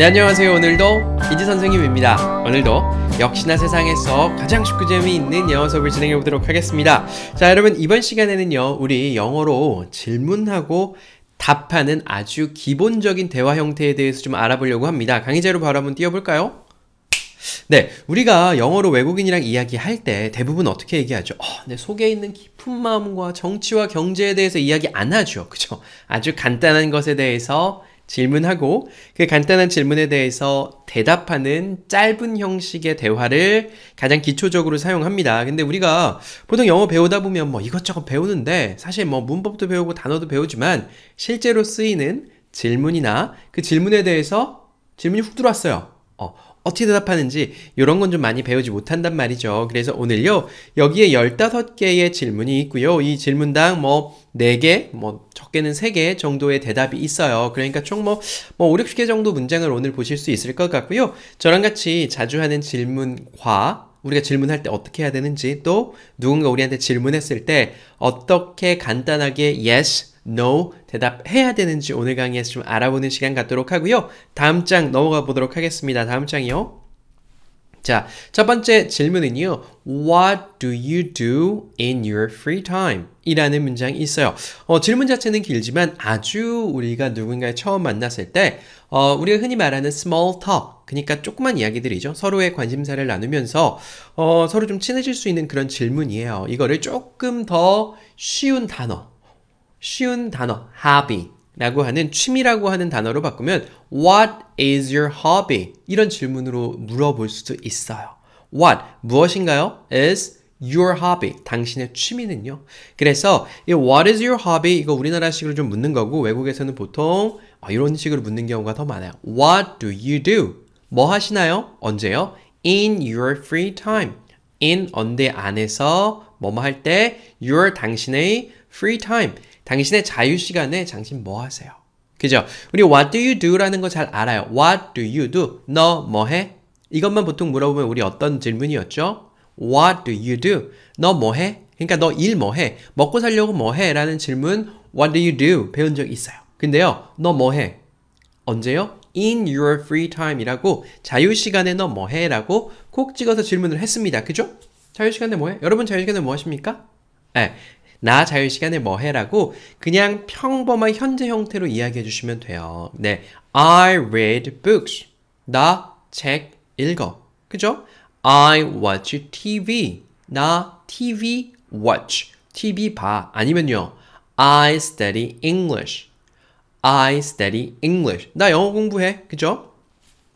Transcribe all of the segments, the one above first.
네 안녕하세요 오늘도 이지 선생님입니다 오늘도 역시나 세상에서 가장 쉽고 재미있는 영어 수업을 진행해 보도록 하겠습니다 자 여러분 이번 시간에는요 우리 영어로 질문하고 답하는 아주 기본적인 대화 형태에 대해서 좀 알아보려고 합니다 강의자로 바로 한번 띄워볼까요? 네, 우리가 영어로 외국인이랑 이야기할 때 대부분 어떻게 얘기하죠? 어, 내 네, 속에 있는 깊은 마음과 정치와 경제에 대해서 이야기 안 하죠. 그죠? 아주 간단한 것에 대해서 질문하고 그 간단한 질문에 대해서 대답하는 짧은 형식의 대화를 가장 기초적으로 사용합니다. 근데 우리가 보통 영어 배우다 보면 뭐 이것저것 배우는데 사실 뭐 문법도 배우고 단어도 배우지만 실제로 쓰이는 질문이나 그 질문에 대해서 질문이 훅 들어왔어요. 어, 어떻게 대답하는지 이런 건 좀 많이 배우지 못한단 말이죠. 그래서 오늘요. 여기에 15개의 질문이 있고요. 이 질문당 뭐 4개, 뭐 적게는 3개 정도의 대답이 있어요. 그러니까 총뭐 뭐 5, 뭐 60개 정도 문장을 오늘 보실 수 있을 것 같고요. 저랑 같이 자주 하는 질문과 우리가 질문할 때 어떻게 해야 되는지 또 누군가 우리한테 질문했을 때 어떻게 간단하게 yes, no 대답해야 되는지 오늘 강의에서 좀 알아보는 시간 갖도록 하고요. 다음 장 넘어가 보도록 하겠습니다. 다음 장이요. 자, 첫 번째 질문은요. What do you do in your free time? 이라는 문장이 있어요. 어, 질문 자체는 길지만 아주 우리가 누군가를 처음 만났을 때 어, 우리가 흔히 말하는 small talk 그러니까 조그만 이야기들이죠. 서로의 관심사를 나누면서 어, 서로 좀 친해질 수 있는 그런 질문이에요. 이거를 조금 더 쉬운 단어 쉬운 단어 hobby 라고 하는 취미라고 하는 단어로 바꾸면 What is your hobby? 이런 질문으로 물어볼 수도 있어요. What 무엇인가요? is your hobby 당신의 취미는요. 그래서 이 what is your hobby 이거 우리나라식으로 좀 묻는 거고 외국에서는 보통 아, 이런 식으로 묻는 경우가 더 많아요. What do you do? 뭐 하시나요? 언제요? In your free time. in 언제 안에서 뭐뭐 할 때 your 당신의 free time 당신의 자유 시간에 당신 뭐 하세요? 그죠? 우리 what do you do라는 거 잘 알아요. what do you do? 너 뭐 해? 이것만 보통 물어보면 우리 어떤 질문이었죠? what do you do? 너 뭐 해? 그러니까 너 일 뭐 해? 먹고 살려고 뭐 해? 라는 질문 what do you do? 배운 적 있어요. 근데요. 너 뭐 해? 언제요? in your free time이라고 자유 시간에 너 뭐 해? 라고 콕 찍어서 질문을 했습니다. 그죠? 자유 시간에 뭐 해? 여러분 자유 시간에 뭐 하십니까? 네. 나 자유 시간에 뭐 해라고 그냥 평범한 현재 형태로 이야기해 주시면 돼요. 네. I read books. 나 책 읽어. 그죠? I watch TV. 나 TV watch. TV 봐. 아니면요. I study English. I study English. 나 영어 공부해. 그죠?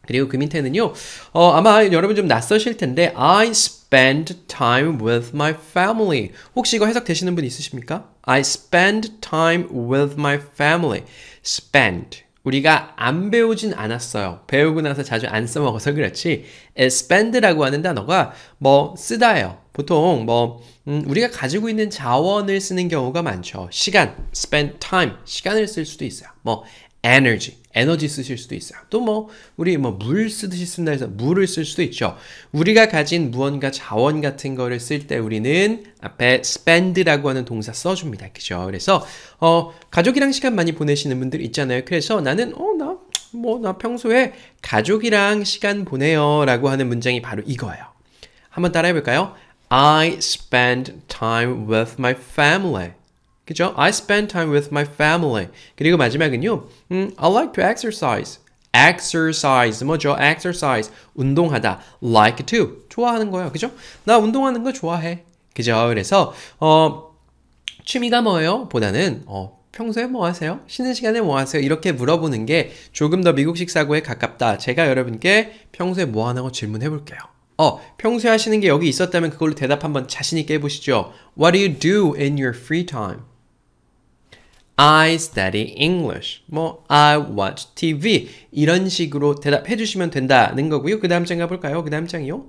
그리고 그 밑에는요. 어, 아마 여러분 좀 낯서실 텐데 I speak spend time with my family. 혹시 이거 해석되시는 분 있으십니까? I spend time with my family. spend. 우리가 안 배우진 않았어요. 배우고 나서 자주 안 써먹어서 그렇지. spend라고 하는 단어가 뭐 쓰다예요. 보통 뭐 음, 우리가 가지고 있는 자원을 쓰는 경우가 많죠. 시간, spend time, 시간을 쓸 수도 있어요. 뭐 energy. 에너지 쓰실 수도 있어요. 또 뭐 우리 뭐 물 쓰듯이 쓴다 해서 물을 쓸 수도 있죠. 우리가 가진 무언가 자원 같은 거를 쓸 때 우리는 앞에 spend라고 하는 동사 써줍니다. 그죠? 그래서 어 가족이랑 시간 많이 보내시는 분들 있잖아요. 그래서 나는 어 나 뭐 나 평소에 가족이랑 시간 보내요라고 하는 문장이 바로 이거예요. 한번 따라해 볼까요? I spend time with my family. 그죠? I spend time with my family. 그리고 마지막은요. 음, I like to exercise. exercise 뭐죠? exercise 운동하다 like to 좋아하는 거예요. 그죠? 나 운동하는 거 좋아해. 그죠? 그래서 어 취미가 뭐예요? 보다는 어 평소에 뭐 하세요? 쉬는 시간에 뭐 하세요? 이렇게 물어보는 게 조금 더 미국식 사고에 가깝다. 제가 여러분께 평소에 뭐하나고 질문해 볼게요. 어, 평소에 하시는 게 여기 있었다면 그걸로 대답 한번 자신 있게 해 보시죠. What do you do in your free time? I study English. 뭐 I watch TV 이런 식으로 대답해 주시면 된다는 거고요. 그 다음 장 가볼까요? 그 다음 장이요.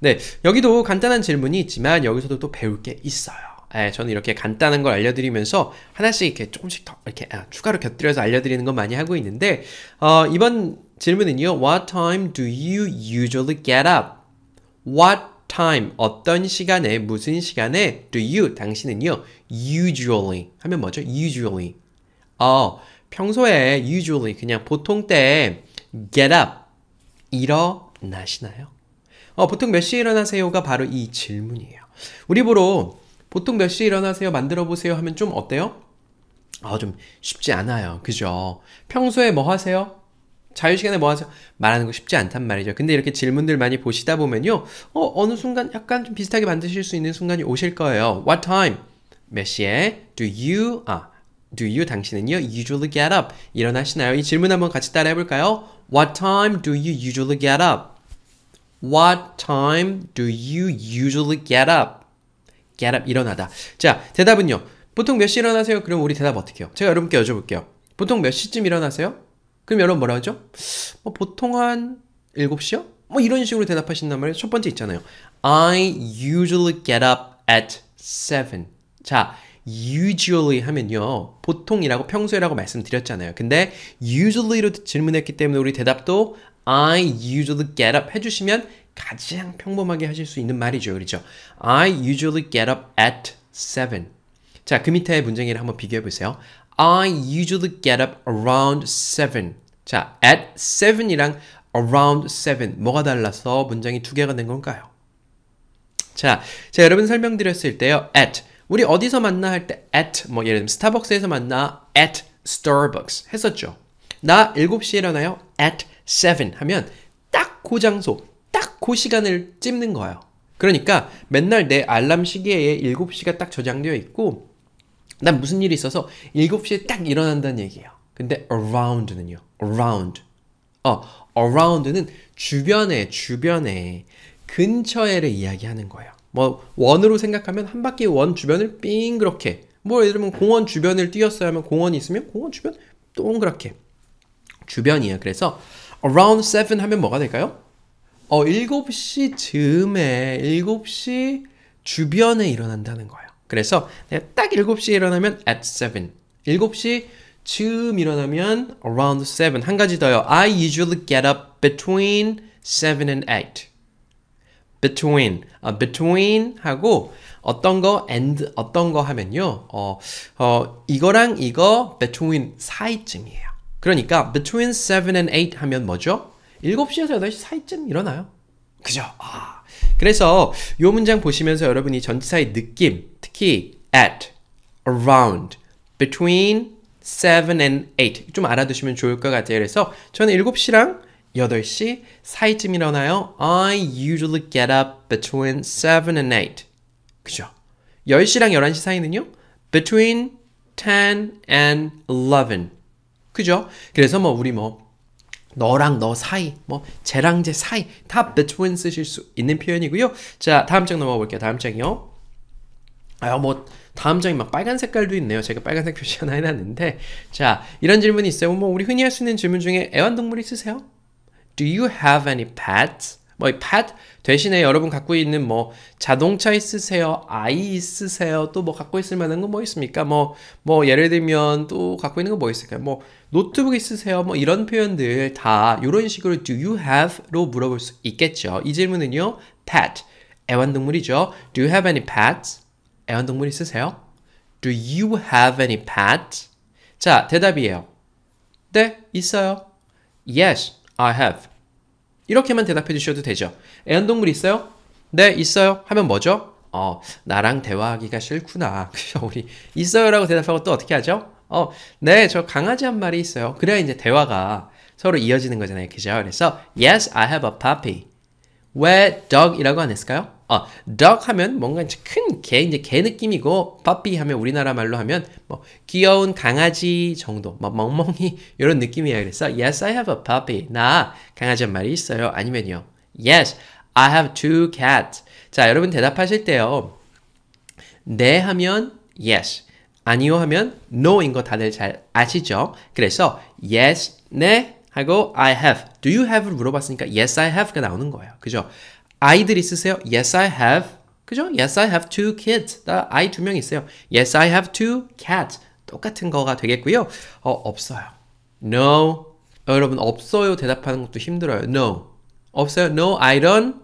네, 여기도 간단한 질문이 있지만 여기서도 또 배울 게 있어요. 예, 저는 이렇게 간단한 걸 알려드리면서 하나씩 이렇게 조금씩 더 이렇게 아, 추가로 곁들여서 알려드리는 건 많이 하고 있는데 어, 이번 질문은요. What time do you usually get up? What time 어떤 시간에 무슨 시간에 do you 당신은요 usually 하면 뭐죠? usually 어 평소에 usually 그냥 보통 때 get up 일어나시나요? 어 보통 몇 시에 일어나세요가 바로 이 질문이에요. 우리 보러 보통 몇 시에 일어나세요 만들어 보세요 하면 좀 어때요? 아, 좀 쉽지 않아요. 그죠? 평소에 뭐 하세요? 자유시간에 모아서 말하는 거 쉽지 않단 말이죠. 근데 이렇게 질문들 많이 보시다 보면요. 어, 어느 순간 약간 좀 비슷하게 만드실 수 있는 순간이 오실 거예요. What time? 몇 시에? Do you? 아, do you 당신은요? usually get up. 일어나시나요? 이 질문 한번 같이 따라해 볼까요? What time do you usually get up? What time do you usually get up? get up 일어나다. 자, 대답은요. 보통 몇 시 일어나세요? 그럼 우리 대답 어떻게 해요? 제가 여러분께 여쭤볼게요. 보통 몇 시쯤 일어나세요? 그럼 여러분 뭐라 하죠? 뭐 보통 한 7시요? 뭐 이런 식으로 대답하신단 말이에요. 첫 번째 있잖아요. I usually get up at 7. 자, usually 하면요. 보통이라고 평소에라고 말씀드렸잖아요. 근데 usually로 질문했기 때문에 우리 대답도 I usually get up 해주시면 가장 평범하게 하실 수 있는 말이죠. 그렇죠? I usually get up at 7. 자, 그 밑에 문장이랑 한번 비교해 보세요. I usually get up around 7. 자, at 7이랑 around 7 뭐가 달라서 문장이 두 개가 된 건가요? 자, 제가 여러분 설명드렸을 때요. at 우리 어디서 만나 할 때 at 뭐 예를 들면 스타벅스에서 만나 at Starbucks 했었죠. 나 7시에 일어나요. at 7 하면 딱 그 장소, 딱 그 시간을 찝는 거예요. 그러니까 맨날 내 알람 시계에 7시가 딱 저장되어 있고 난 무슨 일이 있어서 7시에 딱 일어난다는 얘기예요. 근데 around는요. around. 어, around는 주변에 주변에 근처에를 이야기하는 거예요. 뭐 원으로 생각하면 한 바퀴 원 주변을 삥 그렇게 뭐 예를 들면 공원 주변을 뛰었어야 하면 공원이 있으면 공원 주변 동그랗게 주변이에요. 그래서 around 7 하면 뭐가 될까요? 어, 7시 즈음에 7시 주변에 일어난다는 거예요. 그래서 네, 딱 7시에 일어나면 at 7. 7시 쯤 일어나면 around 7. 한 가지 더요. I usually get up between 7 and 8. between, 아, between 하고 어떤 거 and 어떤 거 하면요. 어, 어, 이거랑 이거 between 사이쯤이에요. 그러니까 between 7 and 8 하면 뭐죠? 7시에서 8시 사이쯤 일어나요. 그죠? 아. 그래서 이 문장 보시면서 여러분이 전치사의 느낌, 특히 at, around, between 7 and 8 좀 알아두시면 좋을 것 같아요. 그래서 저는 7시랑 8시 사이쯤 일어나요. I usually get up between 7 and 8. 그죠? 10시랑 11시 사이는요. between 10 and 11. 그죠? 그래서 뭐 우리 뭐 너랑 너 사이, 뭐 쟤랑 쟤 사이 다 between 쓰실 수 있는 표현이고요. 자, 다음 장넘어 볼게요. 다음 장이요. 아유 뭐 다음 장이 막 빨간 색깔도 있네요. 제가 빨간색 표시 하나 해놨는데 자 이런 질문이 있어요. 뭐 우리 흔히 할 수 있는 질문 중에 애완동물 있으세요? Do you have any pets? 뭐이 pat 대신에 여러분 갖고 있는 뭐 자동차 있으세요? 아이 있으세요? 또 뭐 갖고 있을 만한 거뭐 있습니까? 뭐뭐 뭐 예를 들면 또 갖고 있는 거 뭐 있을까요? 뭐 노트북 있으세요? 뭐 이런 표현들 다 이런 식으로 do you have로 물어볼 수 있겠죠. 이 질문은요. pet 애완동물이죠. do you have any pets? 애완동물 있으세요? do you have any pets? 자, 대답이에요. 네, 있어요. yes, I have. 이렇게만 대답해 주셔도 되죠. 애완동물 있어요? 네, 있어요. 하면 뭐죠? 어, 나랑 대화하기가 싫구나. 우리 있어요라고 대답하고 또 어떻게 하죠? 어, 네, 저 강아지 한 마리 있어요. 그래야 이제 대화가 서로 이어지는 거잖아요. 그죠? 그래서 yes, I have a puppy. 왜 dog이라고 안 했을까요? 아, dog 하면 뭔가 이제 큰 개, 이제 개 느낌이고, puppy 하면 우리나라 말로 하면 뭐 귀여운 강아지 정도, 뭐 멍멍이 이런 느낌이야 그래서 yes, I have a puppy. 나 강아지 한 마리 있어요. 아니면요, yes, I have two cats. 자, 여러분 대답하실 때요. 네 하면 yes, 아니요 하면 no인 거 다들 잘 아시죠? 그래서 yes, 네, 하고 I have. Do you have를 물어봤으니까 yes I have가 나오는 거예요. 그죠? 아이들 있으세요? Yes I have. 그죠? Yes I have two kids. 나 아이 두 명 있어요. Yes I have two cats. 똑같은 거가 되겠고요. 어, 없어요. No. 어, 여러분 없어요 대답하는 것도 힘들어요. No. 없어요. No I don't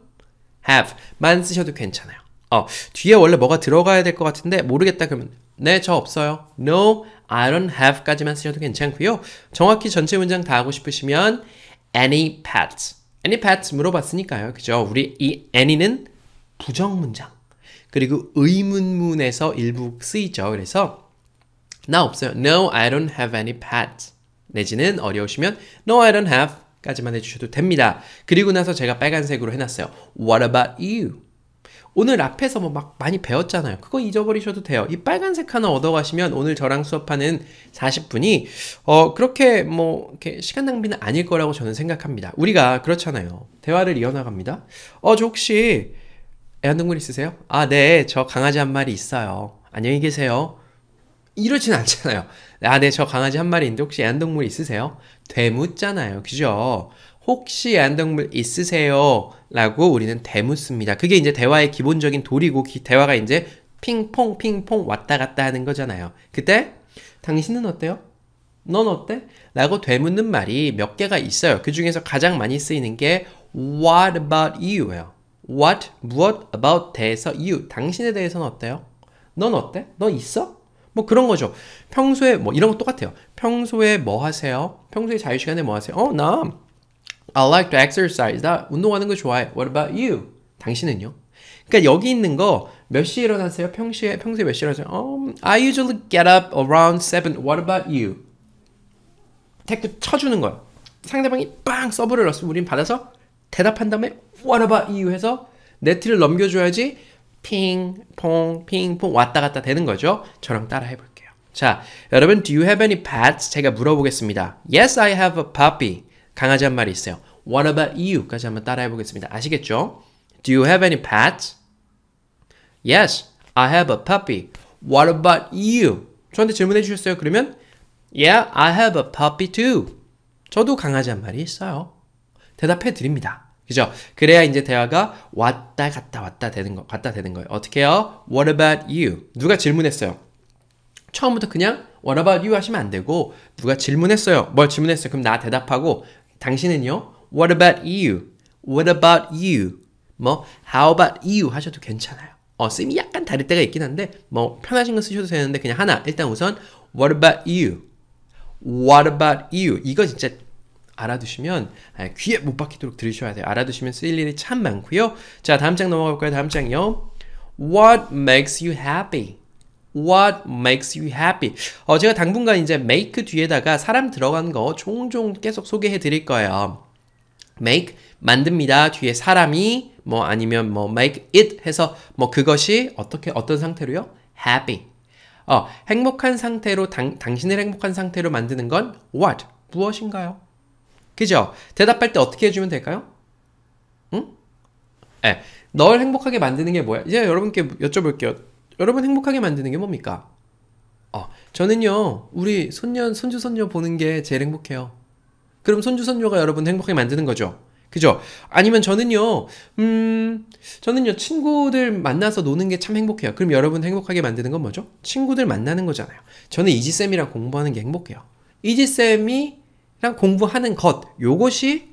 have. 만 쓰셔도 괜찮아요. 어, 뒤에 원래 뭐가 들어가야 될 것 같은데 모르겠다 그러면 네, 저 없어요. No, I don't have까지만 쓰셔도 괜찮고요. 정확히 전체 문장 다 하고 싶으시면 any pets, any pets 물어봤으니까요. 그죠? 우리 이 any는 부정 문장 그리고 의문문에서 일부 쓰이죠. 그래서 나 없어요. No, I don't have any pets. 내지는 어려우시면 No, I don't have 까지만 해주셔도 됩니다. 그리고 나서 제가 빨간색으로 해놨어요. What about you? 오늘 앞에서 뭐 막 많이 배웠잖아요. 그거 잊어버리셔도 돼요. 이 빨간색 하나 얻어가시면 오늘 저랑 수업하는 40분이 어 그렇게 뭐 이렇게 시간 낭비는 아닐 거라고 저는 생각합니다. 우리가 그렇잖아요. 대화를 이어나갑니다. 어저 혹시 애완동물 있으세요? 아 네, 저 강아지 한 마리 있어요. 안녕히 계세요. 이러진 않잖아요. 아, 네, 저 강아지 한 마리 인데 혹시 애완동물 있으세요? 되묻잖아요. 그죠? 혹시 야한동물 있으세요? 라고 우리는 대묻습니다. 그게 이제 대화의 기본적인 도리고 기, 대화가 이제 핑퐁 핑퐁 왔다 갔다 하는 거잖아요. 그때 당신은 어때요? 넌 어때? 라고 되묻는 말이 몇 개가 있어요. 그 중에서 가장 많이 쓰이는 게 What about you예요. What 무엇 about 대해서 you 당신에 대해서는 어때요? 넌 어때? 너 있어? 뭐 그런 거죠. 평소에 뭐 이런 거 똑같아요. 평소에 뭐 하세요? 평소에 자유 시간에 뭐 하세요? 어, 나 I like to exercise. 나 운동하는 거 좋아해. What about you? 당신은요? 그러니까 여기 있는 거 몇 시에 일어나세요? 평시에 평소에 몇 시에 일어나세요? Um, I usually get up around 7. What about you? 택도 쳐주는 거야. 상대방이 빵 서브를 넣었으면 우린 받아서 대답한 다음에 What about you? 해서 네트를 넘겨줘야지 핑퐁 핑퐁 왔다 갔다 되는 거죠. 저랑 따라 해볼게요. 자, 여러분 Do you have any pets? 제가 물어보겠습니다. Yes, I have a puppy. 강아지 한 마리 있어요. What about you?까지 한번 따라해 보겠습니다. 아시겠죠? Do you have any pets? Yes, I have a puppy. What about you? 저한테 질문해 주셨어요. 그러면 Yeah, I have a puppy too. 저도 강아지 한 마리 있어요. 대답해 드립니다. 그죠? 그래야 이제 대화가 왔다 갔다 왔다 되는 거, 갔다 되는 거예요. 어떻게 해요? What about you? 누가 질문했어요? 처음부터 그냥 What about you 하시면 안 되고 누가 질문했어요. 뭘 질문했어요? 그럼 나 대답하고 당신은요? What about you? What about you? 뭐 How about you? 하셔도 괜찮아요. 어, 쓰임이 약간 다를 때가 있긴 한데 뭐 편하신 거 쓰셔도 되는데 그냥 하나 일단 우선 What about you? What about you? 이거 진짜 알아두시면 아, 귀에 못 박히도록 들으셔야 돼요. 알아두시면 쓰일 일이 참 많고요. 자 다음 장 넘어가 볼까요? 다음 장요. What makes you happy? What makes you happy? 어, 제가 당분간 이제 make 뒤에다가 사람 들어간 거 종종 계속 소개해 드릴 거예요. make 만듭니다. 뒤에 사람이 뭐 아니면 뭐 make it 해서 뭐 그것이 어떻게 어떤 상태로요? happy. 어, 행복한 상태로 당, 당신을 행복한 상태로 만드는 건 what 무엇인가요? 그죠? 대답할 때 어떻게 해주면 될까요? 응? 예. 널 행복하게 만드는 게 뭐야? 이제 여러분께 여쭤볼게요. 여러분 행복하게 만드는 게 뭡니까? 어, 저는요, 우리 손년, 손주, 손녀 보는 게 제일 행복해요. 그럼 손주, 손녀가 여러분 행복하게 만드는 거죠. 그죠? 아니면 저는요, 음, 저는요, 친구들 만나서 노는 게 참 행복해요. 그럼 여러분 행복하게 만드는 건 뭐죠? 친구들 만나는 거잖아요. 저는 이지쌤이랑 공부하는 게 행복해요. 이지쌤이랑 공부하는 것, 요것이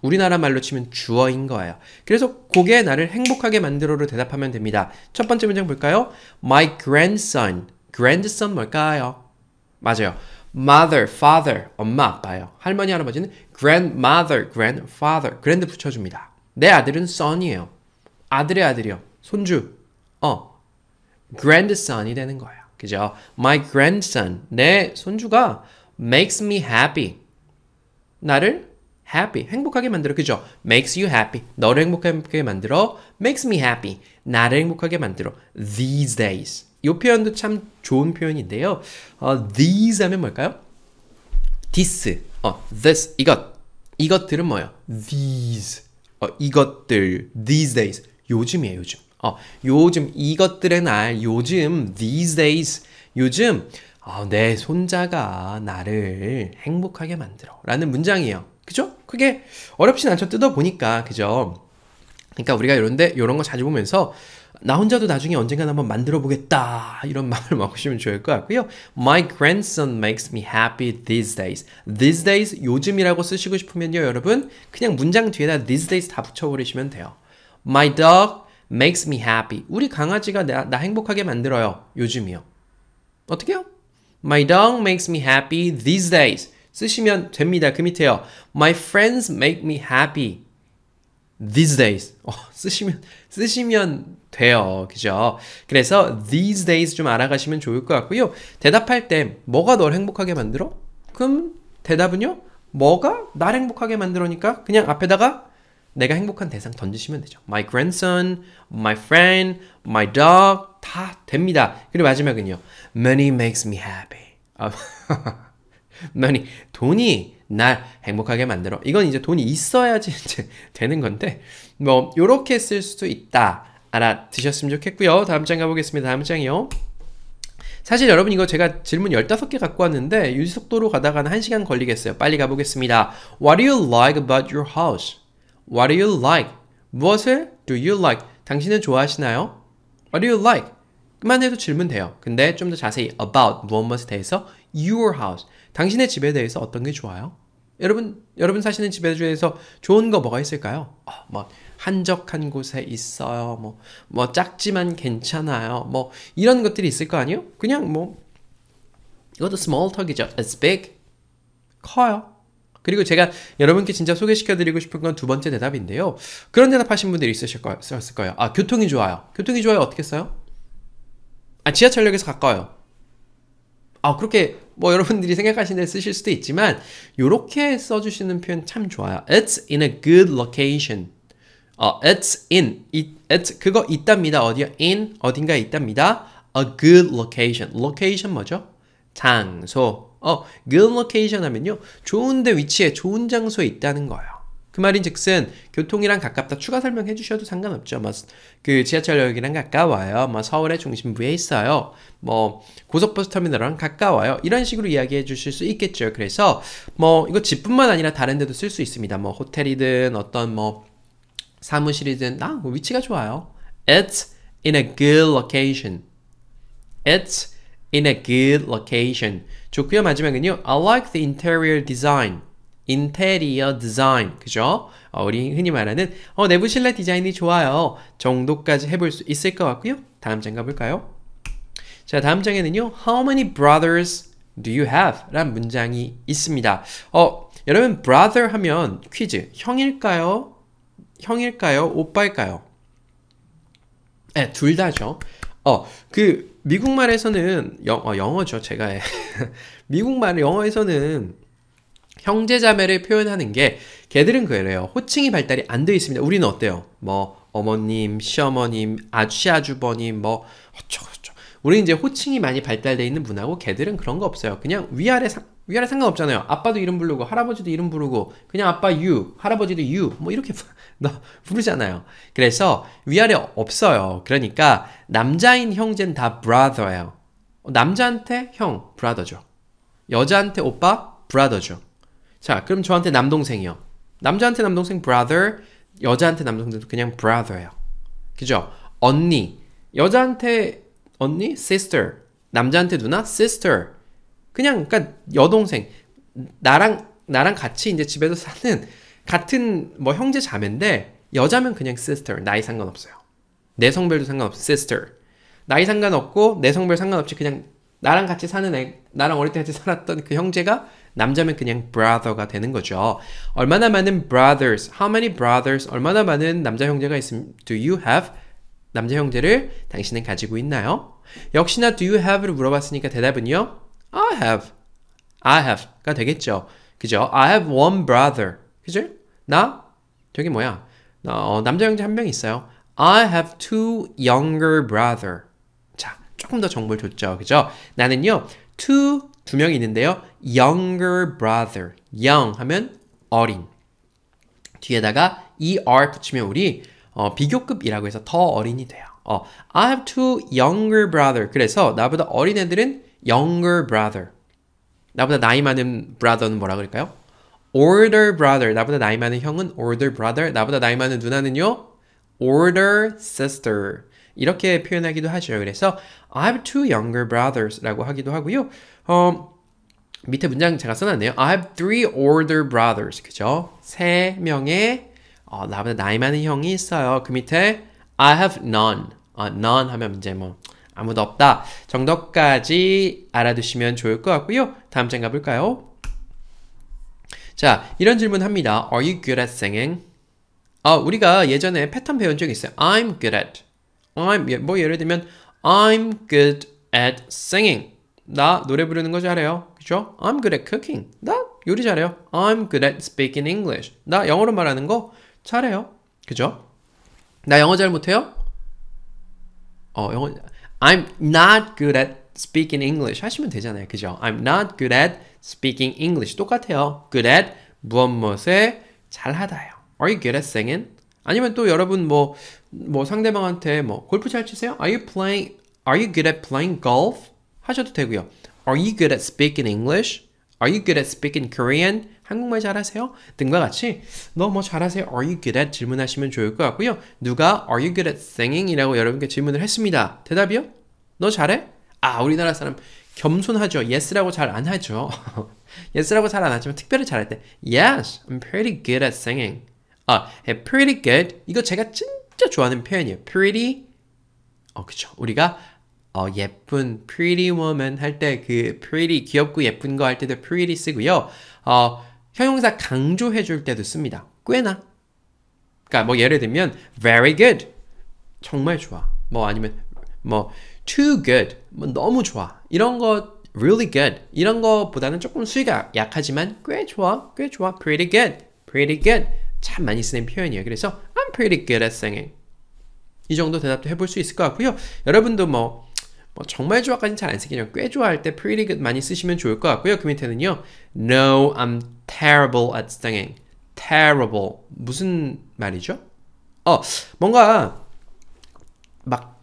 우리나라 말로 치면 주어인 거예요. 그래서 고개 나를 행복하게 만들어로 대답하면 됩니다. 첫 번째 문장 볼까요? My grandson. grandson 뭘까요? 맞아요. mother, father, 엄마, 아빠요. 할머니, 할아버지는 grandmother, grandfather, grand 붙여줍니다. 내 아들은 son이에요. 아들의 아들이요. 손주. 어. grandson이 되는 거예요. 그죠? My grandson. 내 손주가 makes me happy. 나를 happy 행복하게 만들어 그죠? makes you happy 너를 행복하게 만들어 makes me happy 나를 행복하게 만들어 these days 이 표현도 참 좋은 표현인데요 어, these 하면 뭘까요? this 어, this 이것 이것들은 뭐예요? these 어, 이것들 these days 요즘이에요 요즘 어, 요즘 이것들의 날 요즘 these days 요즘 어, 내 손자가 나를 행복하게 만들어 라는 문장이에요 그죠? 그게 어렵진 않죠. 뜯어보니까. 그죠? 그러니까 우리가 이런데, 이런 거 자주 보면서 나 혼자도 나중에 언젠간 한번 만들어 보겠다 이런 마음을 먹으시면 좋을 것 같고요. My grandson makes me happy these days. These days 요즘이라고 쓰시고 싶으면요, 여러분 그냥 문장 뒤에다 these days 다 붙여버리시면 돼요. My dog makes me happy. 우리 강아지가 나, 나 행복하게 만들어요. 요즘이요. 어떻게요? My dog makes me happy these days. 쓰시면 됩니다. 그 밑에요. My friends make me happy these days. 어, 쓰시면 쓰시면 돼요. 그죠? 그래서 these days 좀 알아가시면 좋을 것 같고요. 대답할 때 뭐가 널 행복하게 만들어? 그럼 대답은요? 뭐가 날 행복하게 만들어니까 그냥 앞에다가 내가 행복한 대상 던지시면 되죠. My grandson, my friend, my dog 다 됩니다. 그리고 마지막은요. Money makes me happy. 아, m o 돈이 날 행복하게 만들어. 이건 이제 돈이 있어야지 이제 되는 건데 뭐 요렇게 쓸 수도 있다. 알아드셨으면 좋겠고요. 다음 장 가보겠습니다. 다음 장이요. 사실 여러분 이거 제가 질문 15개 갖고 왔는데 유지속도로 가다가는 1시간 걸리겠어요. 빨리 가보겠습니다. What do you like about your house? What do you like? 무엇을 do you like? 당신은 좋아하시나요? What do you like? 그만 해도 질문 돼요. 근데 좀 더 자세히 about 무엇 무엇에 대해서 your house. 당신의 집에 대해서 어떤 게 좋아요? 여러분, 여러분 사시는 집에 대해서 좋은 거 뭐가 있을까요? 어, 뭐 한적한 곳에 있어요. 뭐, 뭐 작지만 괜찮아요. 뭐 이런 것들이 있을 거 아니에요? 그냥 뭐 이것도 small talk이죠. It's big. 커요. 그리고 제가 여러분께 진짜 소개시켜드리고 싶은 건 두 번째 대답인데요. 그런 대답하신 분들이 있으실 거, 있을 거예요. 아, 교통이 좋아요. 교통이 좋아요. 어떻게 써요? 아, 지하철역에서 가까워요. 아 그렇게 뭐 여러분들이 생각하시는데 쓰실 수도 있지만 이렇게 써주시는 표현 참 좋아요. It's in a good location. 어, it's in, it, it's 그거 있답니다. 어디야? In 어딘가에 있답니다. A good location. Location 뭐죠? 장소. 어, good location 하면요. 좋은데 위치에 좋은 장소에 있다는 거예요. 그 말인즉슨 교통이랑 가깝다 추가 설명해 주셔도 상관없죠. 뭐그 지하철역이랑 가까워요. 뭐 서울의 중심부에 있어요. 뭐 고속버스 터미널랑 가까워요. 이런 식으로 이야기해 주실 수 있겠죠. 그래서 뭐 이거 집뿐만 아니라 다른 데도 쓸 수 있습니다. 뭐 호텔이든 어떤 뭐 사무실이든 아, 뭐 위치가 좋아요. It's in a good location. It's in a good location. 좋고요. 마지막은요. I like the interior design. 인테리어 디자인 그죠? 어, 우리 흔히 말하는 어, 내부 실내 디자인이 좋아요 정도까지 해볼 수 있을 것 같고요 다음 장 가볼까요? 자 다음 장에는요 How many brothers do you have? 라는 문장이 있습니다 어 여러분 brother 하면 퀴즈 형일까요? 형일까요? 오빠일까요? 네, 둘 다죠 어, 그 미국말에서는 영, 어, 영어죠 제가 미국말 영어에서는 형제자매를 표현하는 게 걔들은 그래요. 호칭이 발달이 안 돼 있습니다. 우리는 어때요? 뭐 어머님, 시어머님, 아주 아주버님 뭐 어쩌고저쩌고 우리는 이제 호칭이 많이 발달돼 있는 문화고 걔들은 그런 거 없어요. 그냥 위아래 상, 위아래 상관없잖아요. 아빠도 이름 부르고 할아버지도 이름 부르고 그냥 아빠 유, 할아버지도 유 뭐 이렇게 부르잖아요. 그래서 위아래 없어요. 그러니까 남자인 형제는 다 brother예요. 남자한테 형, brother죠. 여자한테 오빠, brother죠. 자, 그럼 저한테 남동생이요. 남자한테 남동생 brother, 여자한테 남동생도 그냥 brother예요. 그죠? 언니. 여자한테 언니 sister. 남자한테 누나 sister. 그냥 그러니까 여동생. 나랑 나랑 같이 이제 집에서 사는 같은 뭐 형제 자매인데 여자면 그냥 sister. 나이 상관없어요. 내 성별도 상관없어. sister. 나이 상관없고 내 성별 상관없이 그냥 나랑 같이 사는 애, 나랑 어릴 때 같이 살았던 그 형제가 남자면 그냥 brother가 되는 거죠. 얼마나 많은 brothers, how many brothers, 얼마나 많은 남자 형제가 있음, do you have? 남자 형제를 당신은 가지고 있나요? 역시나 do you have를 물어봤으니까 대답은요. I have. I have가 되겠죠. 그죠? I have one brother. 그죠? 나저게 뭐야? 어, 남자 형제 한 명 있어요. I have two younger brother. s 조금 더 정보를 줬죠. 그죠? 나는요. two 두 명이 있는데요. younger brother. young 하면 어린. 뒤에다가 er 붙이면 우리 어, 비교급이라고 해서 더 어린이 돼요. 어, I have two younger brother. 그래서 나보다 어린 애들은 younger brother. 나보다 나이 많은 brother는 뭐라 그럴까요? older brother. 나보다 나이 많은 형은 older brother. 나보다 나이 많은 누나는요? older sister. 이렇게 표현하기도 하죠. 그래서 I have two younger brothers라고 하기도 하고요. 어, 밑에 문장 제가 써놨네요. I have three older brothers. 그죠? 세 명의 어, 나보다 나이 많은 형이 있어요. 그 밑에 I have none. 어, none 하면 이제 뭐 아무도 없다 정도까지 알아두시면 좋을 것 같고요. 다음 장 가볼까요? 자, 이런 질문 합니다. Are you good at singing? 아, 우리가 예전에 패턴 배운 적 있어요. I'm good at. I'm 뭐 예를 들면 I'm good at singing. 나 노래 부르는 거 잘해요. 그죠? I'm good at cooking. 나 요리 잘해요. I'm good at speaking English. 나 영어로 말하는 거 잘해요. 그죠? 나 영어 잘 못해요? 어, 영어 I'm not good at speaking English 하시면 되잖아요. 그죠? I'm not good at speaking English 똑같아요. good at 무엇 무엇에 잘하다요. Are you good at singing? 아니면 또 여러분 뭐, 뭐 상대방한테 뭐 골프 잘 치세요? Are you playing, are you good at playing golf? 하셔도 되고요. Are you good at speaking English? Are you good at speaking Korean? 한국말 잘하세요? 등과 같이 너 뭐 잘하세요? Are you good at? 질문하시면 좋을 것 같고요. 누가 Are you good at singing? 이라고 여러분께 질문을 했습니다. 대답이요? 너 잘해? 아 우리나라 사람 겸손하죠. Yes라고 잘 안 하죠. yes라고 잘 안 하지만 특별히 잘할 때 Yes, I'm pretty good at singing. 아, 예, pretty good. 이거 제가 진짜 좋아하는 표현이에요. pretty. 어, 그쵸. 우리가 어, 예쁜 pretty woman 할 때 그 pretty 귀엽고 예쁜 거 할 때도 pretty 쓰고요. 어, 형용사 강조해 줄 때도 씁니다. 꽤나. 그러니까 뭐 예를 들면 very good. 정말 좋아. 뭐 아니면 뭐 too good. 뭐 너무 좋아. 이런 거 really good. 이런 거보다는 조금 수위가 약하지만 꽤 좋아. 꽤 좋아. pretty good. pretty good. 참 많이 쓰는 표현이에요. 그래서 I'm pretty good at singing. 이 정도 대답도 해볼 수 있을 것 같고요. 여러분도 뭐, 뭐 정말 좋아까지는 잘 안 쓰겠죠. 꽤 좋아할 때 pretty good 많이 쓰시면 좋을 것 같고요. 그 밑에는요. No, I'm terrible at singing. terrible. 무슨 말이죠? 어, 뭔가 막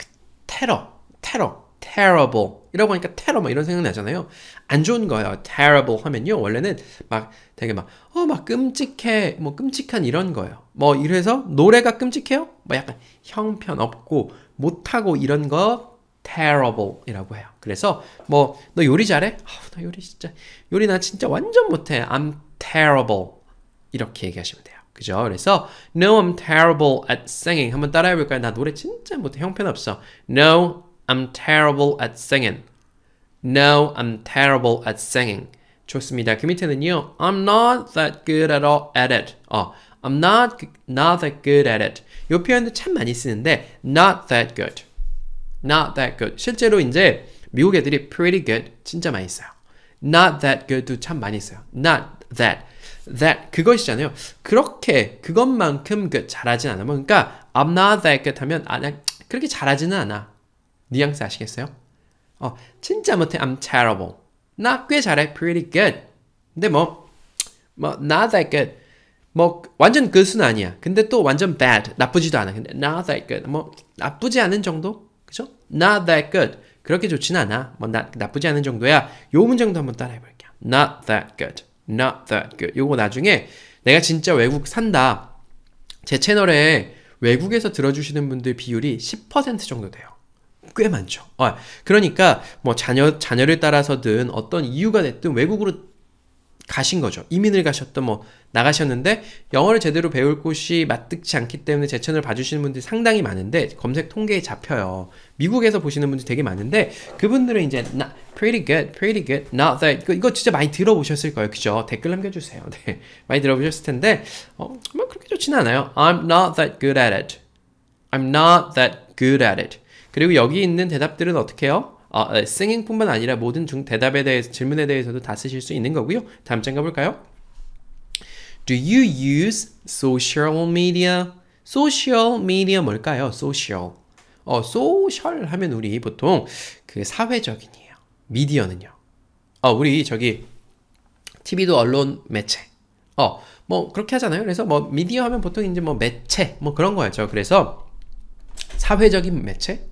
테러, 테러. terrible 이라고 하니까 테러 막 이런 생각 나잖아요. 안 좋은 거예요. terrible 하면요. 원래는 막 되게 막, 어, 막 끔찍해. 뭐 끔찍한 이런 거예요. 뭐 이래서 노래가 끔찍해요? 뭐 약간 형편없고 못하고 이런 거 terrible 이라고 해요. 그래서 뭐 너 요리 잘해? 아나 요리 진짜, 요리 나 진짜 완전 못해. I'm terrible. 이렇게 얘기하시면 돼요. 그죠? 그래서 No, I'm terrible at singing. 한번 따라해볼까요? 나 노래 진짜 못해. 형편없어. No, I'm terrible at singing. No, I'm terrible at singing. 좋습니다. 그 밑에는요. I'm not that good at all at it. 어, I'm not not that good at it. 이 표현도 참 많이 쓰는데 not that good. not that good. 실제로 이제 미국 애들이 pretty good 진짜 많이 써요. not that good도 참 많이 써요. not that that 그것이잖아요. 그렇게 그것만큼 good 잘하진 않아. 그러니까 I'm not that good 하면 아, 그렇게 잘하지는 않아. 뉘앙스 아시겠어요? 어, 진짜 못해. I'm terrible. 나 꽤 잘해. Pretty good. 근데 뭐, 뭐, not that good. 뭐, 완전 good은 아니야. 근데 또 완전 bad. 나쁘지도 않아. 근데 not that good. 뭐, 나쁘지 않은 정도? 그죠? Not that good. 그렇게 좋진 않아. 뭐, 나, 나쁘지 않은 정도야. 요 문장도 한번 따라해 볼게요. Not that good. Not that good. 요거 나중에 내가 진짜 외국 산다. 제 채널에 외국에서 들어주시는 분들 비율이 10% 정도 돼요. 꽤 많죠. 아, 그러니까 뭐 자녀 자녀를 따라서든 어떤 이유가 됐든 외국으로 가신 거죠. 이민을 가셨던 뭐 나가셨는데 영어를 제대로 배울 곳이 마뜩지 않기 때문에 제 채널 봐주시는 분들이 상당히 많은데 검색 통계에 잡혀요. 미국에서 보시는 분들이 되게 많은데 그분들은 이제 not pretty good, pretty good, not that 이거, 이거 진짜 많이 들어보셨을 거예요. 그죠? 댓글 남겨주세요. 네, 많이 들어보셨을 텐데 어, 뭐 그렇게 좋지는 않아요. I'm not that good at it. I'm not that good at it. 그리고 여기 있는 대답들은 어떻게 해요? 어, 아, 아, s i 뿐만 아니라 모든 중, 대답에 대해서 질문에 대해서도 다 쓰실 수 있는 거고요. 다음 장 가볼까요? Do you use social media? social media 뭘까요? social. 어, social 하면 우리 보통 그 사회적인이에요. 미디어는요. 어, 우리 저기 TV도 언론 매체. 어, 뭐 그렇게 하잖아요. 그래서 뭐 미디어 하면 보통 이제 뭐 매체 뭐 그런 거였죠. 그래서 사회적인 매체,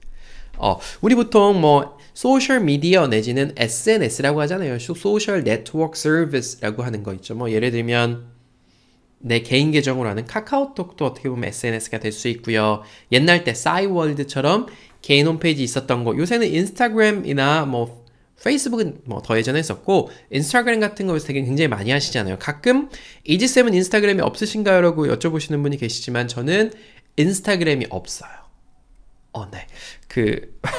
어, 우리 보통 뭐 소셜 미디어 내지는 SNS라고 하잖아요. 소셜 네트워크 서비스라고 하는 거 있죠. 뭐 예를 들면 내 개인 계정으로 하는 카카오톡도 어떻게 보면 SNS가 될 수 있고요. 옛날 때 싸이월드처럼 개인 홈페이지 있었던 거 요새는 인스타그램이나 뭐 페이스북은 뭐 더 예전에 했었고 인스타그램 같은 거에서 되게 굉장히 많이 하시잖아요. 가끔 이지쌤은 인스타그램이 없으신가요? 라고 여쭤보시는 분이 계시지만 저는 인스타그램이 없어요. 어, 네. 그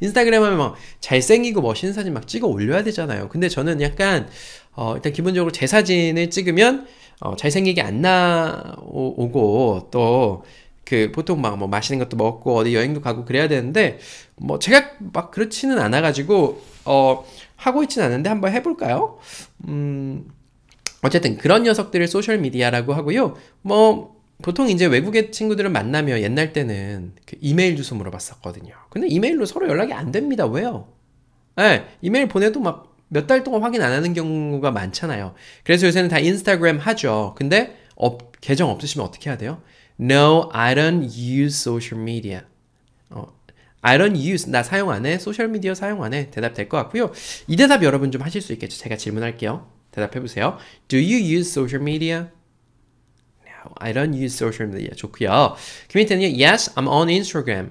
인스타그램 하면 막 잘생기고 멋있는 뭐 사진 막 찍어 올려야 되잖아요. 근데 저는 약간 어, 일단 기본적으로 제 사진을 찍으면 어, 잘생기게 안 나오고 또 그 보통 막 뭐 맛있는 것도 먹고 어디 여행도 가고 그래야 되는데 뭐 제가 막 그렇지는 않아 가지고 어 하고 있진 않은데 한번 해 볼까요? 음 어쨌든 그런 녀석들을 소셜 미디어라고 하고요. 뭐 보통 이제 외국의 친구들을 만나면 옛날 때는 그 이메일 주소 물어봤었거든요. 근데 이메일로 서로 연락이 안 됩니다. 왜요? 예, 네, 이메일 보내도 막 몇 달 동안 확인 안 하는 경우가 많잖아요. 그래서 요새는 다 인스타그램 하죠. 근데 업, 계정 없으시면 어떻게 해야 돼요? No, I don't use social media. 어, I don't use 나 사용 안 해. 소셜 미디어 사용 안 해. 대답 될 것 같고요. 이 대답 여러분 좀 하실 수 있겠죠. 제가 질문할게요. 대답해 보세요. Do you use social media? I don't use social media. 좋고요. 김희태는요. Yes, I'm on Instagram.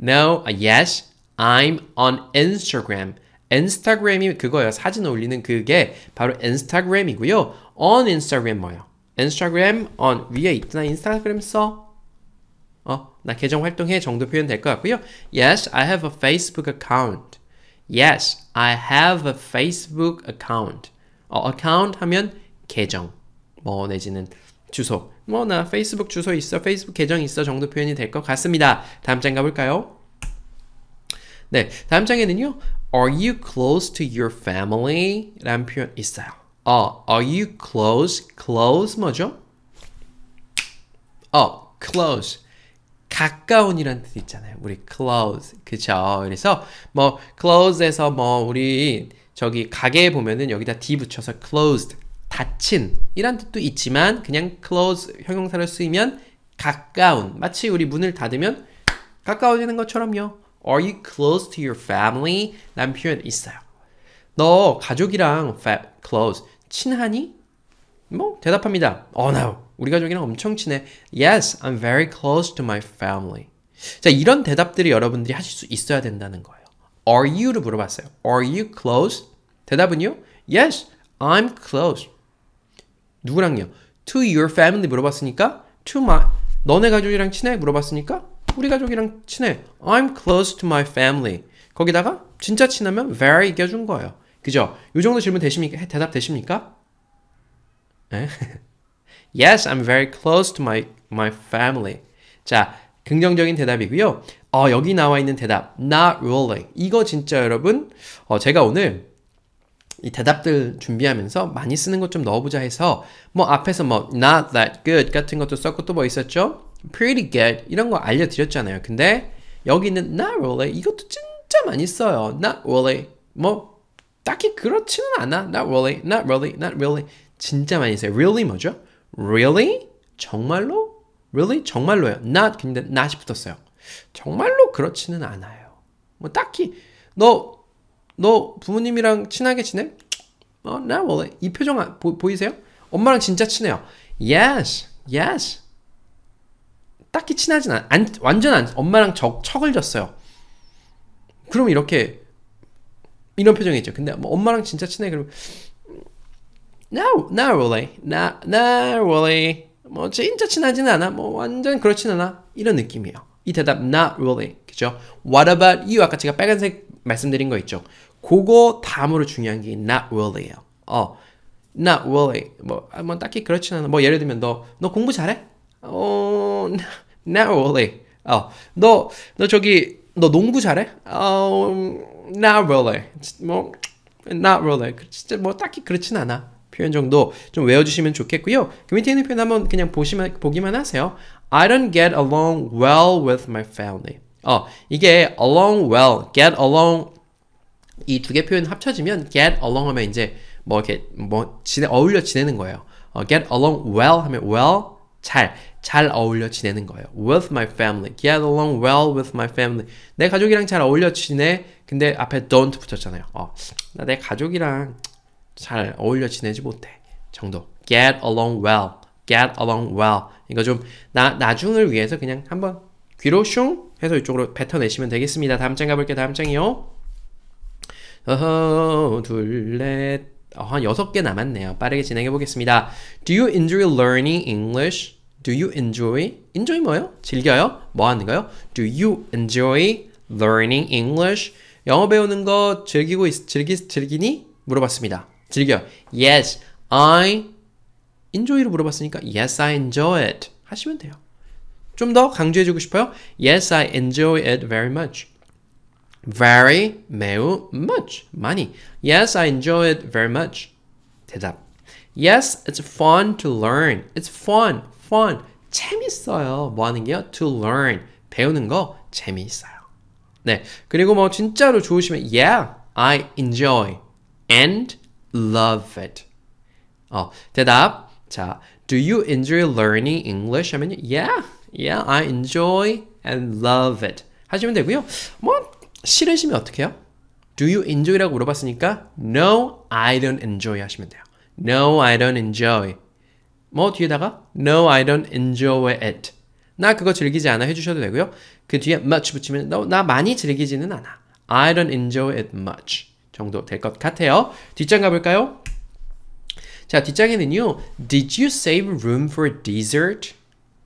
No, yes, I'm on Instagram. 인스타그램이 그거예요. 사진 올리는 그게 바로 인스타그램이고요. on Instagram 뭐예요? 인스타그램 on 위에 있잖아. 인스타그램 써. 어, 나 계정 활동해 정도 표현 될것 같고요. Yes, I have a Facebook account. Yes, I have a Facebook account. 어, account 하면 계정. 뭐 내지는 주소 뭐나 페이스북 주소 있어 페이스북 계정 있어 정도 표현이 될 것 같습니다 다음 장 가볼까요? 네 다음 장에는요 Are you close to your family? 라는 표현 있어요 어, Are you close? close 뭐죠? 어, close 가까운이란 뜻 있잖아요 우리 close 그쵸 그래서 뭐 close에서 뭐 우리 저기 가게에 보면은 여기다 d 붙여서 closed 닫힌 이란 뜻도 있지만 그냥 close 형용사를 쓰이면 가까운 마치 우리 문을 닫으면 가까워지는 것처럼요. Are you close to your family? 라는 표현 있어요. 너 가족이랑 close 친하니? 뭐 대답합니다. Oh no. 우리 가족이랑 엄청 친해. Yes, I'm very close to my family. 자, 이런 대답들이 여러분들이 하실 수 있어야 된다는 거예요. Are you를 물어봤어요. Are you close? 대답은요? Yes, I'm close. 누구랑요? To your family 물어봤으니까 to my 너네 가족이랑 친해 물어봤으니까 우리 가족이랑 친해. I'm close to my family. 거기다가 진짜 친하면 very 껴준 거예요. 그죠? 요 정도 질문 되십니까? 대답 되십니까? 네. yes, I'm very close to my my family. 자, 긍정적인 대답이고요. 어, 여기 나와 있는 대답, not really. 이거 진짜 여러분, 어, 제가 오늘 이 대답들 준비하면서 많이 쓰는 것 좀 넣어보자 해서 뭐 앞에서 뭐 not that good 같은 것도 썼고 또 뭐 있었죠? pretty good 이런 거 알려드렸잖아요. 근데 여기는 not really 이것도 진짜 많이 써요. not really 뭐 딱히 그렇지는 않아. not really, not really, not really 진짜 많이 써요. really 뭐죠? really? 정말로? really? 정말로요. not 근데 not이 붙었어요. 정말로 그렇지는 않아요. 뭐 딱히 너너 부모님이랑 친하게 지내? 어, oh, not really. 이 표정 아, 보, 보이세요? 엄마랑 진짜 친해요. Yes, yes. 딱히 친하진 않, 안, 완전 안, 엄마랑 적, 척을 졌어요. 그럼 이렇게, 이런 표정이죠. 근데 뭐 엄마랑 진짜 친해. 그러면, no, not really. Not, not really. 뭐, 진짜 친하진 않아. 뭐, 완전 그렇진 않아. 이런 느낌이에요. 이 대답, not really. 그죠? What about you? 아까 제가 빨간색 말씀드린 거 있죠. 그거 다음으로 중요한 게 not r e a l l y n g 요 어, not w i l l i 뭐, 뭐 딱히 그렇진 않아. 뭐 예를 들면 너, 너 공부 잘해? 어, not r e a l l y n g 어, 너, 너 저기 너 농구 잘해? 어, not really. 뭐, not really. 진짜 뭐 딱히 그렇진 않아. 표현 정도 좀 외워주시면 좋겠고요. 그 밑에 있는 표현 한번 그냥 보시면 보기만 하세요. I don't get along well with my family. 어, 이게 along well, get along 이두개 표현 합쳐지면 get along 하면 이제 뭐 이렇게 뭐 지내 어울려 지내는 거예요. 어, get along well 하면 well 잘, 잘 어울려 지내는 거예요. With my family. Get along well with my family. 내 가족이랑 잘 어울려 지내. 근데 앞에 don't 붙였잖아요. 어, 나 내 가족이랑 잘 어울려 지내지 못해. 정도. Get along well. Get along well. 이거 좀, 나, 나중을 위해서 그냥 한번 귀로 슝 해서 이쪽으로 뱉어내시면 되겠습니다. 다음 장 가볼게요. 다음 장이요. 어허, 둘, 넷. 어, 한 여섯 개 남았네요. 빠르게 진행해 보겠습니다. Do you enjoy learning English? Do you enjoy? enjoy 뭐요? 즐겨요? 뭐 하는 거요? Do you enjoy learning English? 영어 배우는 거 즐기고 있, 즐기 즐기니? 물어봤습니다. 즐겨. Yes, I enjoy로 물어봤으니까 Yes, I enjoy it 하시면 돼요. 좀 더 강조해주고 싶어요. Yes, I enjoy it very much. very 매우 much 많이. Yes, I enjoy it very much. 대답. Yes, it's fun to learn. It's fun, fun. 재밌어요. 뭐 하는 게요? To learn. 배우는 거 재미있어요. 네. 그리고 뭐 진짜로 좋으시면 yeah, I enjoy and love it. 어, 대답. 자, do you enjoy learning English? 하면 yeah, yeah, I enjoy and love it. 하시면 되고요. 뭐 싫으시면 어떻게 해요? Do you enjoy라고 물어봤으니까 No, I don't enjoy 하시면 돼요. No, I don't enjoy. 뭐 뒤에다가 No, I don't enjoy it. 나 그거 즐기지 않아 해주셔도 되고요. 그 뒤에 much 붙이면 no, 나 많이 즐기지는 않아. I don't enjoy it much 정도 될 것 같아요. 뒷장 가볼까요? 자, 뒷장에는요. Did you save room for dessert?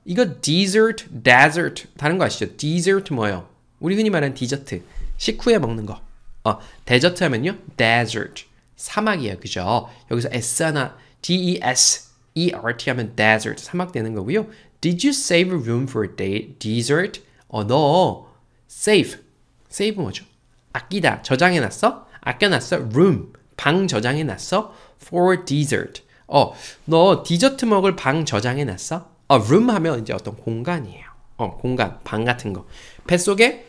이거 dessert, desert 다른 거 아시죠? dessert 뭐예요? 우리 흔히 말하는 디저트. 식후에 먹는 거. 어, 데저트 하면요. desert. 사막이에요. 그죠? 여기서 s 하나 des ert 하면 desert 사막 되는 거고요. Did you save room for a dessert? 어, 너 save. save 뭐죠? 아끼다. 저장해 놨어? 아껴 놨어? room. 방 저장해 놨어? for dessert. 어, 너 디저트 먹을 방 저장해 놨어? 어, room 하면 이제 어떤 공간이에요. 어, 공간, 방 같은 거. 뱃속에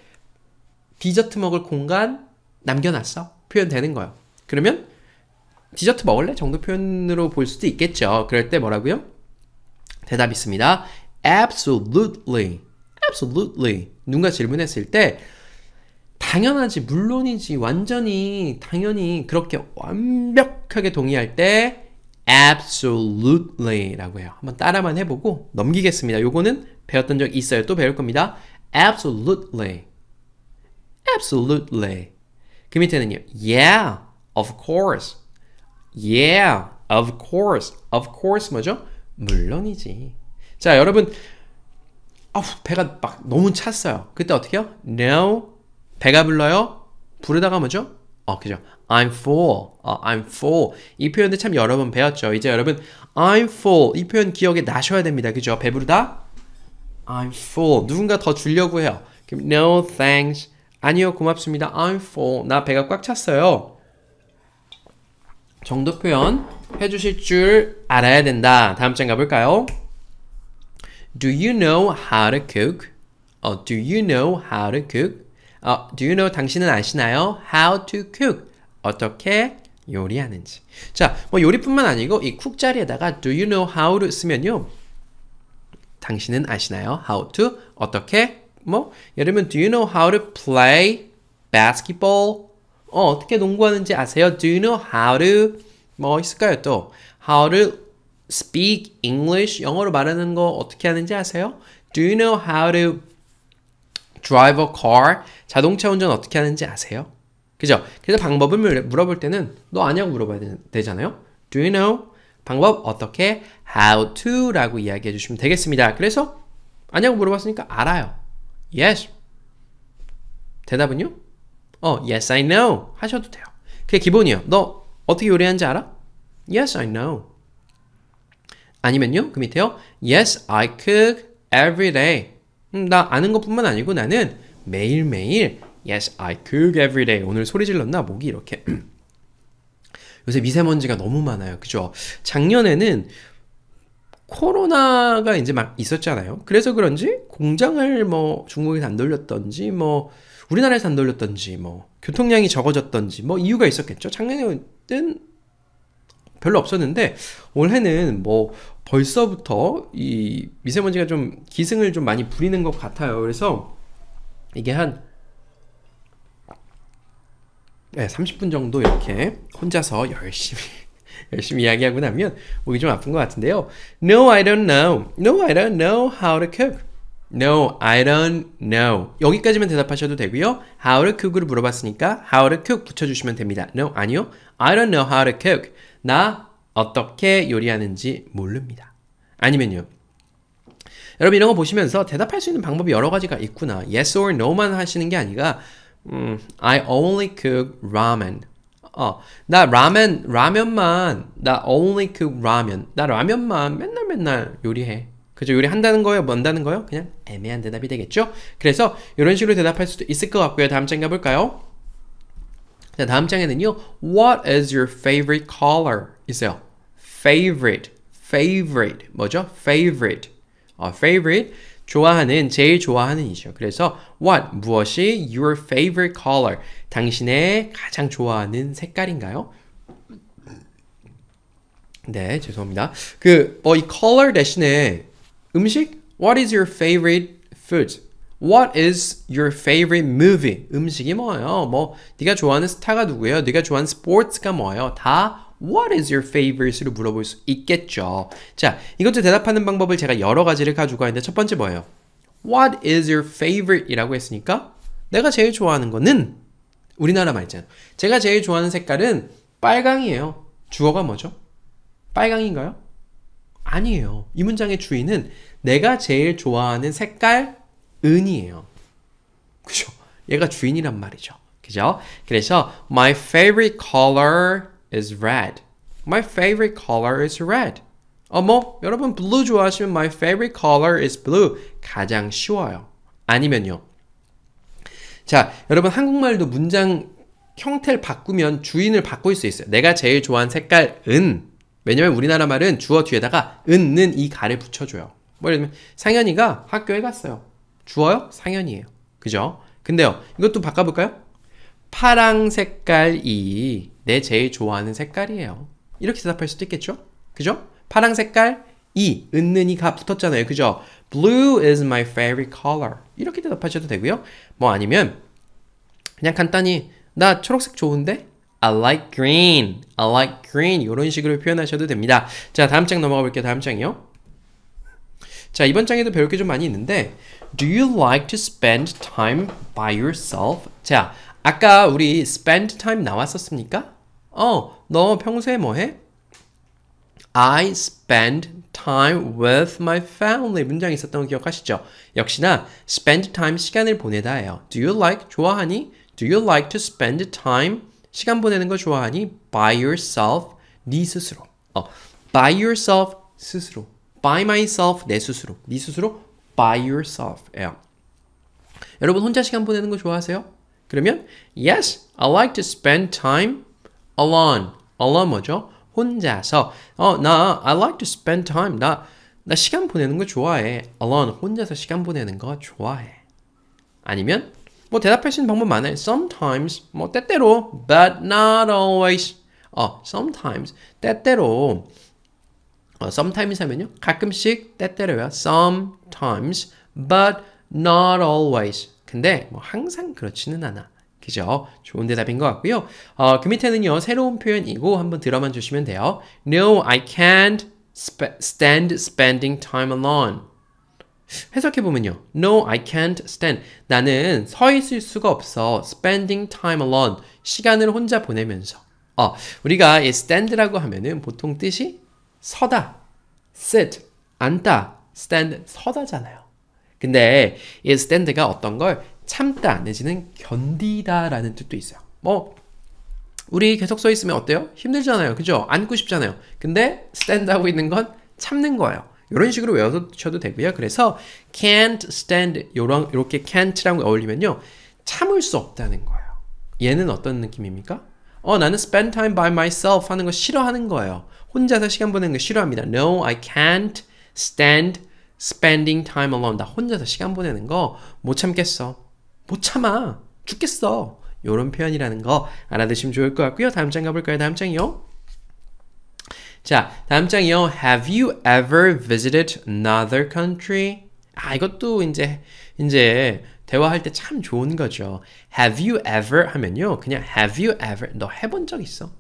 디저트 먹을 공간 남겨놨어. 표현되는 거예요. 그러면 디저트 먹을래? 정도 표현으로 볼 수도 있겠죠. 그럴 때 뭐라고요? 대답 있습니다. Absolutely. Absolutely. 누가 질문했을 때 당연하지, 물론이지, 완전히, 당연히 그렇게 완벽하게 동의할 때 absolutely 라고 해요. 한번 따라만 해보고 넘기겠습니다. 요거는 배웠던 적 있어요. 또 배울 겁니다. absolutely. Absolutely. 그 밑에는요. Yeah, of course. Yeah, of course. Of course 뭐죠? 물론이지. 자, 여러분 어후, 배가 막 너무 찼어요. 그때 어떻게 해요? No. 배가 불러요. 부르다가 뭐죠? 어, 그죠. I'm full. 어, I'm full. 이 표현도 참 여러 번 배웠죠. 이제 여러분 I'm full. 이 표현 기억에 나셔야 됩니다. 그죠? 배부르다. I'm full. 누군가 더 주려고 해요. No thanks. 아니요, 고맙습니다. I'm full. 나 배가 꽉 찼어요. 정도 표현 해주실 줄 알아야 된다. 다음 장 가볼까요? Do you know how to cook? 어, do you know how to cook? 어, do you know 당신은 아시나요? How to cook? 어떻게 요리하는지. 자, 뭐 요리뿐만 아니고 이 cook 자리에다가 do you know how to 쓰면요. 당신은 아시나요? How to 어떻게 뭐 예를 들면 Do you know how to play basketball? 어, 어떻게 농구하는지 아세요? Do you know how to 뭐 있을까요 또? How to speak English? 영어로 말하는 거 어떻게 하는지 아세요? Do you know how to drive a car? 자동차 운전 어떻게 하는지 아세요? 그죠? 그래서 방법을 물어볼 때는 너 아냐고 물어봐야 되, 잖아요 Do you know? 방법 어떻게? How to? 라고 이야기해 주시면 되겠습니다. 그래서 아냐고 물어봤으니까 알아요. Yes. 대답은요? 어, yes I know 하셔도 돼요. 그게 기본이에요. 너 어떻게 요리하는지 알아? Yes I know. 아니면요? 그 밑에요. Yes I cook every day. 음, 나 아는 것뿐만 아니고 나는 매일매일 Yes I cook every day. 오늘 소리 질렀나? 목이 이렇게 요새 미세먼지가 너무 많아요. 그죠? 작년에는 코로나가 이제 막 있었잖아요. 그래서 그런지 공장을 뭐 중국에서 안 돌렸던지 뭐 우리나라에서 안 돌렸던지 뭐 교통량이 적어졌던지 뭐 이유가 있었겠죠. 작년에는 별로 없었는데 올해는 뭐 벌써부터 이 미세먼지가 좀 기승을 좀 많이 부리는 것 같아요. 그래서 이게 한 네, 30분 정도 이렇게 혼자서 열심히 열심히 이야기하고 나면 목이 좀 아픈 것 같은데요. No, I don't know. No, I don't know how to cook. No, I don't know. 여기까지만 대답하셔도 되고요. How to cook을 물어봤으니까 how to cook 붙여주시면 됩니다. No, 아니요. I don't know how to cook. 나 어떻게 요리하는지 모릅니다. 아니면요. 여러분 이런 거 보시면서 대답할 수 있는 방법이 여러 가지가 있구나. Yes or no만 하시는 게 아니라 음, I only cook ramen. 어, 나 라면, 라면만, 나 only cook 그 라면. 나 라면만 맨날 맨날 요리해. 그죠? 요리한다는 거예요? 뭔다는 거예요? 그냥 애매한 대답이 되겠죠? 그래서 이런 식으로 대답할 수도 있을 것 같고요. 다음 장 가볼까요? 자, 다음 장에는요. What is your favorite color? 있어요. favorite, favorite. 뭐죠? favorite. 어, favorite. 좋아하는, 제일 좋아하는 이죠. 그래서 what, 무엇이 your favorite color, 당신의 가장 좋아하는 색깔인가요? 네, 죄송합니다. 그, 뭐, 이 color 대신에 음식? What is your favorite food? What is your favorite movie? 음식이 뭐예요? 뭐, 네가 좋아하는 스타가 누구예요? 네가 좋아하는 스포츠가 뭐예요? 다 What is your favorite로 물어볼 수 있겠죠. 자, 이것도 대답하는 방법을 제가 여러 가지를 가지고 왔는데 첫 번째 뭐예요? What is your favorite? 이라고 했으니까 내가 제일 좋아하는 거는 우리나라 말이잖아. 제가 제일 좋아하는 색깔은 빨강이에요. 주어가 뭐죠? 빨강인가요? 아니에요. 이 문장의 주인은 내가 제일 좋아하는 색깔 은이에요. 그죠? 얘가 주인이란 말이죠. 그죠? 그래서 my favorite color is red. My favorite color is red. 어머, 여러분 b l 좋아하시면 my favorite color is blue 가장 쉬워요. 아니면요. 자, 여러분 한국말도 문장 형태를 바꾸면 주인을 바꿀 수 있어요. 내가 제일 좋아하는 색깔은 왜냐면 우리나라 말은 주어 뒤에다가 은는 이 가를 붙여줘요. 뭐냐면 상현이가 학교에 갔어요. 주어요? 상현이에요. 그죠? 근데요, 이것도 바꿔볼까요? 파랑 색깔이 내 제일 좋아하는 색깔이에요. 이렇게 대답할 수도 있겠죠? 그죠? 파랑 색깔 이 은는이 가 붙었잖아요. 그죠? Blue is my favorite color. 이렇게 대답하셔도 되고요. 뭐 아니면 그냥 간단히 나 초록색 좋은데 I like green. I like green. 이런 식으로 표현하셔도 됩니다. 자, 다음 장 넘어가 볼게요. 다음 장이요. 자, 이번 장에도 배울 게 좀 많이 있는데 Do you like to spend time by yourself? 자, 아까 우리 spend time 나왔었습니까? 어, 너 평소에 뭐 해? I spend time with my family 문장이 있었던 거 기억하시죠? 역시나 spend time 시간을 보내다예요. Do you like 좋아하니? Do you like to spend time 시간 보내는 거 좋아하니? By yourself 네 스스로. 어, by yourself 스스로. By myself 내 스스로. 네 스스로 by yourself예요. 여러분 혼자 시간 보내는 거 좋아하세요? 그러면 yes, I like to spend time alone. alone 뭐죠? 혼자서. 어, 나 I like to spend time. 나 나 시간 보내는 거 좋아해. alone 혼자서 시간 보내는 거 좋아해. 아니면 뭐 대답할 수 있는 방법 많아요. sometimes 뭐 때때로 but not always. 어, sometimes 때때로 어, sometimes 하면요. 가끔씩 때때로요. sometimes but not always. 근데 뭐 항상 그렇지는 않아. 그죠? 좋은 대답인 것 같고요. 어, 그 밑에는요. 새로운 표현이고 한번 들어만 주시면 돼요. No, I can't sp- stand spending time alone. 해석해보면요. No, I can't stand. 나는 서 있을 수가 없어. spending time alone. 시간을 혼자 보내면서. 어, 우리가 이 stand라고 하면은 보통 뜻이 서다, sit, 앉다, stand, 서다잖아요. 근데 이 stand가 어떤 걸 참다 내지는 견디다라는 뜻도 있어요. 뭐 우리 계속 서 있으면 어때요? 힘들잖아요. 그죠? 앉고 싶잖아요. 근데 stand 하고 있는 건 참는 거예요. 이런 식으로 외워두셔도 되고요. 그래서 can't stand 요런 이렇게 can't랑 어울리면요. 참을 수 없다는 거예요. 얘는 어떤 느낌입니까? 어, 나는 spend time by myself 하는 거 싫어하는 거예요. 혼자서 시간 보내는 거 싫어합니다. No, I can't stand spending time alone. 나 혼자서 시간 보내는 거 못 참겠어. 못 참아. 죽겠어. 요런 표현이라는 거 알아두시면 좋을 것 같고요. 다음 장 가볼까요? 다음 장이요. 자, 다음 장이요. Have you ever visited another country? 아, 이것도 이제 이제 대화할 때 참 좋은 거죠. Have you ever 하면요. 그냥 have you ever 너 해본 적 있어?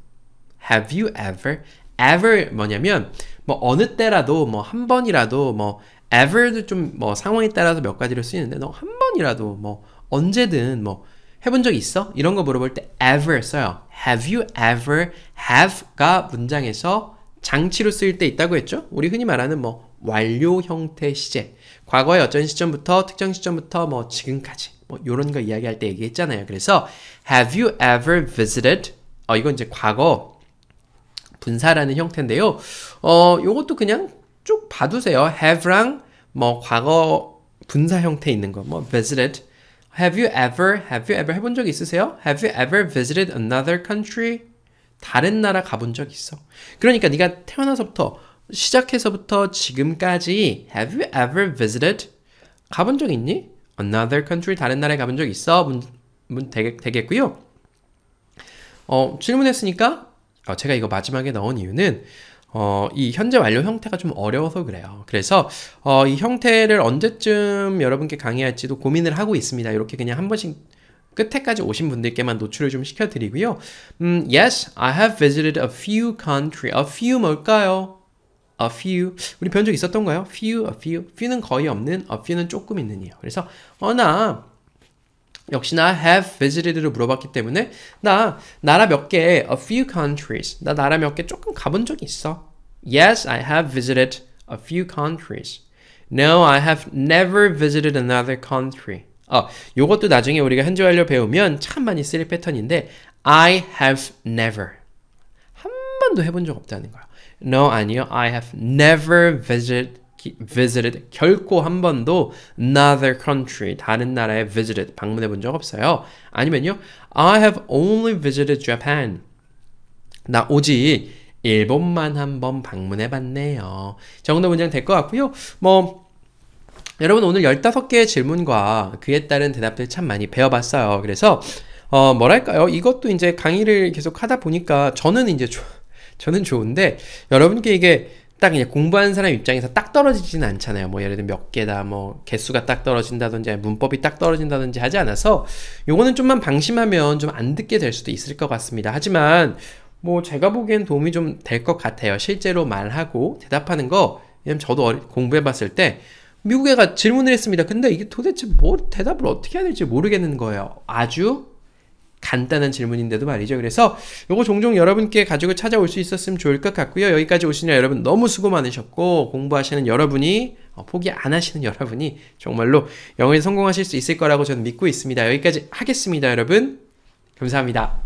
Have you ever ever 뭐냐면 뭐 어느 때라도 뭐 한 번이라도 뭐 ever도 좀 뭐 상황에 따라서 몇 가지를 쓰이는데 너 한 번이라도 뭐 언제든 뭐 해본 적 있어? 이런 거 물어볼 때 ever 써요. Have you ever have가 문장에서 장치로 쓰일 때 있다고 했죠? 우리 흔히 말하는 뭐 완료 형태 시제 과거의 어쩐 시점부터 특정 시점부터 뭐 지금까지 뭐 요런 거 이야기할 때 얘기했잖아요 그래서 have you ever visited 어 이건 이제 과거 분사라는 형태인데요 어 요것도 그냥 쭉 봐두세요 have랑 뭐 과거 분사 형태 있는 거뭐 visited Have you ever, have you ever 해본 적 있으세요? Have you ever visited another country? 다른 나라 가본 적 있어. 그러니까 네가 태어나서부터 시작해서부터 지금까지 Have you ever visited? 가본 적 있니? Another country 다른 나라에 가본 적 있어? 문, 문 되겠, 되겠고요. 어, 질문했으니까 어, 제가 이거 마지막에 넣은 이유는 어, 이 현재 완료 형태가 좀 어려워서 그래요. 그래서 어, 이 형태를 언제쯤 여러분께 강의할지도 고민을 하고 있습니다. 이렇게 그냥 한 번씩 끝에까지 오신 분들께만 노출을 좀 시켜드리고요. 음, yes, I have visited a few country. A few 뭘까요? A few. 우리 변적 있었던가요? Few, a few. Few는 거의 없는, a few는 조금 있는이요. 그래서 어나 역시나 have visited를 물어봤기 때문에 나 나라 몇 개 a few countries 나 나라 몇 개 조금 가본 적이 있어 Yes, I have visited a few countries No, I have never visited another country 어, 요것도 나중에 우리가 현지 완료 배우면 참 많이 쓰일 패턴인데 I have never 한 번도 해본 적 없다는 거야 No, 아니요 I have never visited visited 결코 한 번도 another country 다른 나라에 visited 방문해 본 적 없어요. 아니면요, I have only visited Japan. 나오지 일본만 한 번 방문해 봤네요. 정도 문장 될 것 같고요. 뭐 여러분 오늘 15개의 질문과 그에 따른 대답들 참 많이 배워봤어요. 그래서 어 뭐랄까요? 이것도 이제 강의를 계속 하다 보니까 저는 이제 조, 저는 좋은데 여러분께 이게 딱 이제 공부하는 사람 입장에서 딱 떨어지지는 않잖아요. 뭐 예를 들면 몇 개다, 뭐 개수가 딱 떨어진다든지 문법이 딱 떨어진다든지 하지 않아서 요거는 좀만 방심하면 좀 안 듣게 될 수도 있을 것 같습니다. 하지만 뭐 제가 보기엔 도움이 좀 될 것 같아요. 실제로 말하고 대답하는 거 왜냐면 저도 공부해봤을 때미국에가 질문을 했습니다. 근데 이게 도대체 뭘 뭐 대답을 어떻게 해야 될지 모르겠는 거예요. 아주 간단한 질문인데도 말이죠. 그래서 요거 종종 여러분께 가지고 찾아올 수 있었으면 좋을 것 같고요. 여기까지 오시느 여러분 너무 수고 많으셨고 공부하시는 여러분이 어, 포기 안 하시는 여러분이 정말로 영어에 성공하실 수 있을 거라고 저는 믿고 있습니다. 여기까지 하겠습니다, 여러분. 감사합니다.